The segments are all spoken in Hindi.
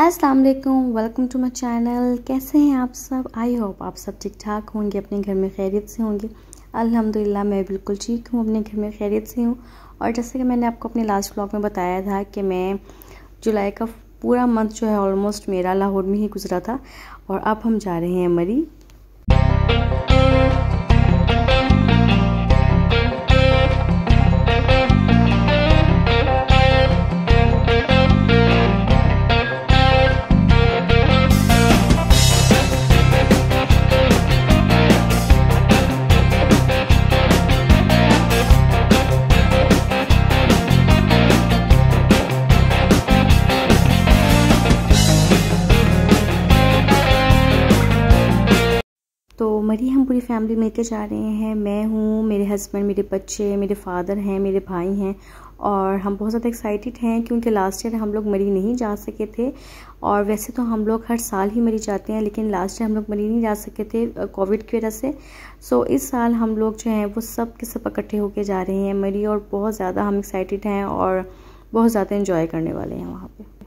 अस्सलाम वालेकुम वेलकम टू माय चैनल कैसे हैं आप सब आई होप आप सब ठीक ठाक होंगे अपने घर में खैरियत से होंगे अल्हम्दुलिल्लाह मैं बिल्कुल ठीक हूँ अपने घर में खैरियत से हूँ और जैसे कि मैंने आपको अपने लास्ट व्लॉग में बताया था कि मैं जुलाई का पूरा मंथ जो है ऑलमोस्ट मेरा लाहौर में ही गुजरा था और अब हम जा रहे हैं मरी मरी हम पूरी फैमिली मिलकर जा रहे हैं मैं हूँ मेरे हस्बैंड मेरे बच्चे मेरे फादर हैं मेरे भाई हैं और हम बहुत ज़्यादा एक्साइटेड हैं क्योंकि लास्ट ईयर हम लोग मरी नहीं जा सके थे और वैसे तो हम लोग हर साल ही मरी जाते हैं लेकिन लास्ट ईयर हम लोग मरी नहीं जा सके थे कोविड की वजह से सो इस साल हम लोग जो हैं वो सब के सब इकट्ठे होके जा रहे हैं मरी और बहुत ज़्यादा हम एक्साइटेड हैं और बहुत ज़्यादा इन्जॉय करने वाले हैं वहाँ पर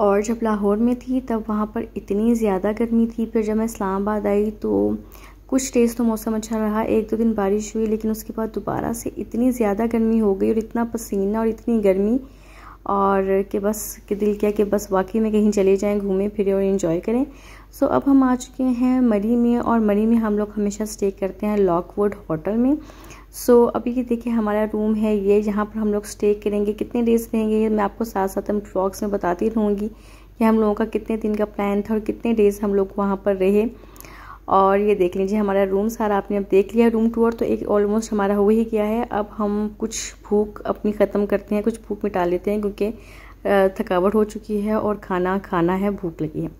और जब लाहौर में थी तब वहाँ पर इतनी ज़्यादा गर्मी थी फिर जब मैं इस्लामाबाद आई तो कुछ डेज़ तो मौसम अच्छा रहा एक दो दिन बारिश हुई लेकिन उसके बाद दोबारा से इतनी ज़्यादा गर्मी हो गई और इतना पसीना और इतनी गर्मी और कि बस कि दिल किया कि बस वाकई में कहीं चले जाएं घूमें फिरें और इन्जॉय करें सो so, अब हम आ चुके हैं मरी में और मरी में हम लोग हमेशा स्टे करते हैं लॉकवुड होटल में सो so, अभी ये देखिए हमारा रूम है ये जहाँ पर हम लोग स्टे करेंगे कितने डेज़ रहेंगे ये मैं आपको साथ साथ हम ब्लॉग्स में बताती रहूँगी कि हम लोगों का कितने दिन का प्लान था और कितने डेज़ हम लोग वहाँ पर रहे और ये देख लीजिए हमारा रूम सारा आपने अब देख लिया रूम टूर तो एक ऑलमोस्ट हमारा हो ही गया है अब हम कुछ भूख अपनी ख़त्म करते हैं कुछ भूख मिटा लेते हैं क्योंकि थकावट हो चुकी है और खाना खाना है भूख लगी है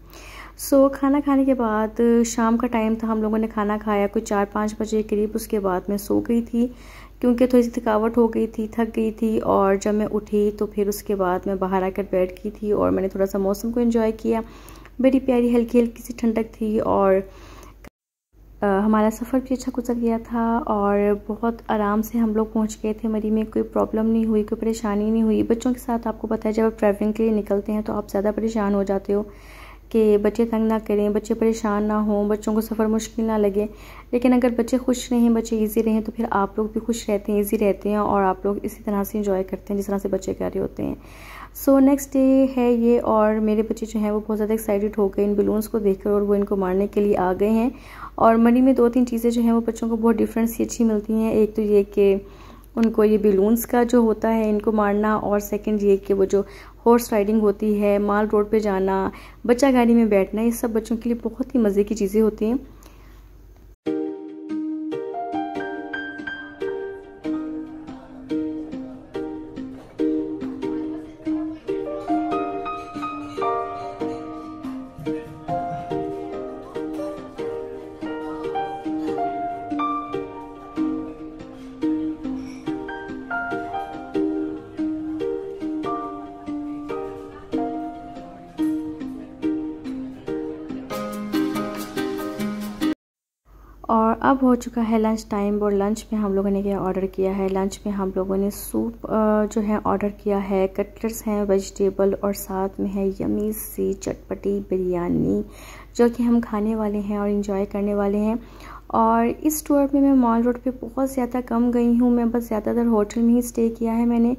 सो so, खाना खाने के बाद शाम का टाइम था हम लोगों ने खाना खाया कुछ चार पाँच बजे के करीब उसके बाद मैं सो गई थी क्योंकि थोड़ी सी थकावट हो गई थी थक गई थी और जब मैं उठी तो फिर उसके बाद मैं बाहर आकर बैठ गई थी और मैंने थोड़ा सा मौसम को इन्जॉय किया बड़ी प्यारी हल्की हल्की सी ठंडक थी और हमारा सफ़र भी अच्छा गुजर गया था और बहुत आराम से हम लोग पहुंच गए थे मरी में कोई प्रॉब्लम नहीं हुई कोई परेशानी नहीं हुई बच्चों के साथ आपको पता है जब आप ट्रैवलिंग के लिए निकलते हैं तो आप ज़्यादा परेशान हो जाते हो कि बच्चे तंग ना करें बच्चे परेशान ना हों बच्चों को सफ़र मुश्किल ना लगे लेकिन अगर बच्चे खुश रहें बच्चे ईजी रहें तो फिर आप लोग भी खुश रहते हैं ईजी रहते हैं और आप लोग इसी तरह से इंजॉय करते हैं जिस तरह से बच्चे कह रहे होते हैं सो नेक्स्ट डे है ये और मेरे बच्चे जो हैं वो बहुत ज़्यादा एक्साइटेड हो गए इन बलून्स को देखकर और वो इनको मारने के लिए आ गए हैं और मनी में दो तीन चीज़ें जो हैं वो बच्चों को बहुत डिफरेंट सी अच्छी मिलती हैं एक तो ये कि उनको ये बेलून्स का जो होता है इनको मारना और सेकंड ये कि वो जो हॉर्स राइडिंग होती है माल रोड पे जाना बच्चा गाड़ी में बैठना ये सब बच्चों के लिए बहुत ही मज़े की चीज़ें होती हैं अब हो चुका है लंच टाइम और लंच में हम लोगों ने क्या ऑर्डर किया है लंच में हम लोगों ने सूप जो है ऑर्डर किया है कटलेट्स हैं वेजिटेबल और साथ में है यमी सी चटपटी बिरयानी जो कि हम खाने वाले हैं और इन्जॉय करने वाले हैं और इस टूर में मैं मॉल रोड पे बहुत ज़्यादा कम गई हूँ मैं बस ज़्यादातर होटल में ही स्टे किया है मैंने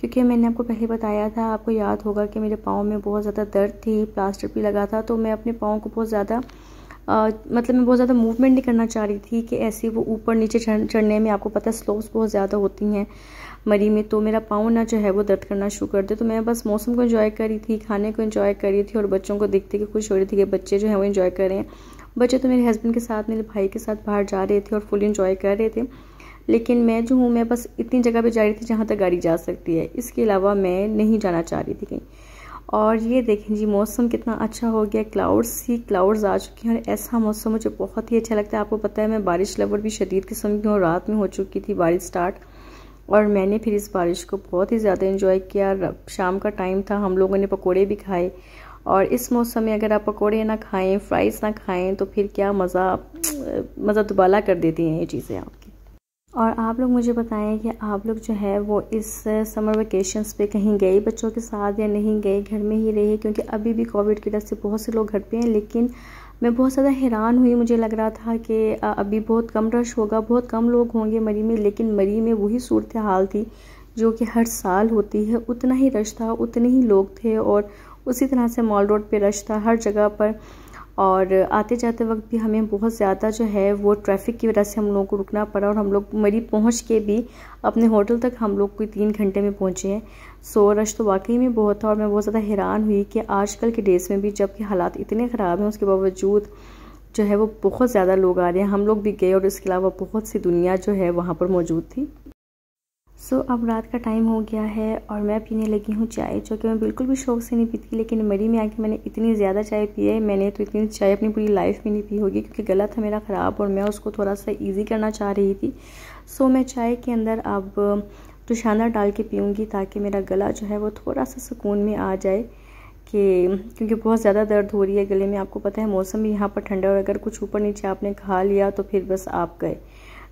क्योंकि मैंने आपको पहले बताया था आपको याद होगा कि मेरे पाँव में बहुत ज़्यादा दर्द थी प्लास्टर भी लगा था तो मैं अपने पाँव को बहुत ज़्यादा मतलब मैं बहुत ज़्यादा मूवमेंट नहीं करना चाह रही थी कि ऐसे वो ऊपर नीचे चढ़ने में आपको पता है स्लोप्स बहुत ज़्यादा होती हैं मरी में तो मेरा पाँव ना जो है वो दर्द करना शुरू कर दे तो मैं बस मौसम को इन्जॉय कर रही थी खाने को इन्जॉय कर रही थी और बच्चों को देखते कि खुश हो रही थी कि बच्चे जो हैं वो इन्जॉय कर रहे हैं बच्चे तो मेरे हस्बैंड के साथ मेरे भाई के साथ बाहर जा रहे थे और फुल इन्जॉय कर रहे थे लेकिन मैं जो हूँ मैं बस इतनी जगह पर जा रही थी जहाँ तक गाड़ी जा सकती है इसके अलावा मैं नहीं जाना चाह रही थी कहीं और ये देखें जी मौसम कितना अच्छा हो गया क्लाउड्स ही क्लाउड्स आ चुके हैं और ऐसा मौसम मुझे बहुत ही अच्छा लगता है आपको पता है मैं बारिश लवर भी शदीद किस्म की हूँ रात में हो चुकी थी बारिश स्टार्ट और मैंने फिर इस बारिश को बहुत ही ज़्यादा इन्जॉय किया शाम का टाइम था हम लोगों ने पकौड़े भी खाए और इस मौसम में अगर आप पकौड़े ना खाएँ फ्राइज़ ना खाएँ तो फिर क्या मज़ा मज़ा दुबाला कर देती हैं ये चीज़ें आप और आप लोग मुझे बताएं कि आप लोग जो है वो इस समर वेकेशंस पे कहीं गए बच्चों के साथ या नहीं गए घर में ही रहे क्योंकि अभी भी कोविड की वजह से बहुत से लोग घर पे हैं लेकिन मैं बहुत ज़्यादा हैरान हुई मुझे लग रहा था कि अभी बहुत कम रश होगा बहुत कम लोग होंगे मरी में लेकिन मरी में वही सूरत हाल थी जो कि हर साल होती है उतना ही रश था उतने ही लोग थे और उसी तरह से मॉल रोड पर रश था हर जगह पर और आते जाते वक्त भी हमें बहुत ज़्यादा जो है वो ट्रैफिक की वजह से हम लोगों को रुकना पड़ा और हम लोग मरी पहुंच के भी अपने होटल तक हम लोग कोई तीन घंटे में पहुंचे हैं सो रश तो वाकई में बहुत था और मैं बहुत ज़्यादा हैरान हुई कि आजकल के डेज़ में भी जबकि हालात इतने ख़राब हैं उसके बावजूद जो है वो बहुत ज़्यादा लोग आ रहे हैं हम लोग भी गए और इसके अलावा बहुत सी दुनिया जो है वहाँ पर मौजूद थी सो so, अब रात का टाइम हो गया है और मैं पीने लगी हूँ चाय जो कि मैं बिल्कुल भी शौक से नहीं पीती लेकिन मरी में आके मैंने इतनी ज़्यादा चाय पी है मैंने तो इतनी चाय अपनी पूरी लाइफ में नहीं पी होगी क्योंकि गला था मेरा ख़राब और मैं उसको थोड़ा सा ईजी करना चाह रही थी सो so, मैं चाय के अंदर अब तुशाना डाल के पीऊँगी ताकि मेरा गला जो है वो थोड़ा सा सुकून में आ जाए कि क्योंकि बहुत ज़्यादा दर्द हो रही है गले में आपको पता है मौसम भी यहाँ पर ठंडा और अगर कुछ ऊपर नीचे आपने खा लिया तो फिर बस आप गए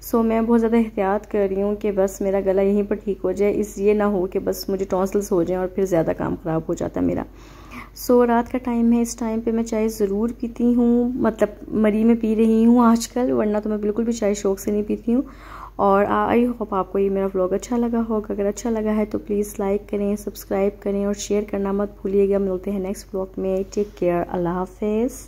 सो so, मैं बहुत ज़्यादा एहतियात कर रही हूँ कि बस मेरा गला यहीं पर ठीक हो जाए इस ये ना हो कि बस मुझे टॉन्सल्स हो जाए और फिर ज़्यादा काम ख़राब हो जाता है मेरा सो so, रात का टाइम है इस टाइम पे मैं चाय ज़रूर पीती हूँ मतलब मरी में पी रही हूँ आजकल वरना तो मैं बिल्कुल भी चाय शौक से नहीं पीती हूँ और आई होप आपको ये मेरा व्लॉग अच्छा लगा होगा अगर अच्छा लगा है तो प्लीज़ लाइक करें सब्सक्राइब करें और शेयर करना मत भूलिएगा मिलते हैं नेक्स्ट ब्लॉग में टेक केयर अल्लाह हाफिज़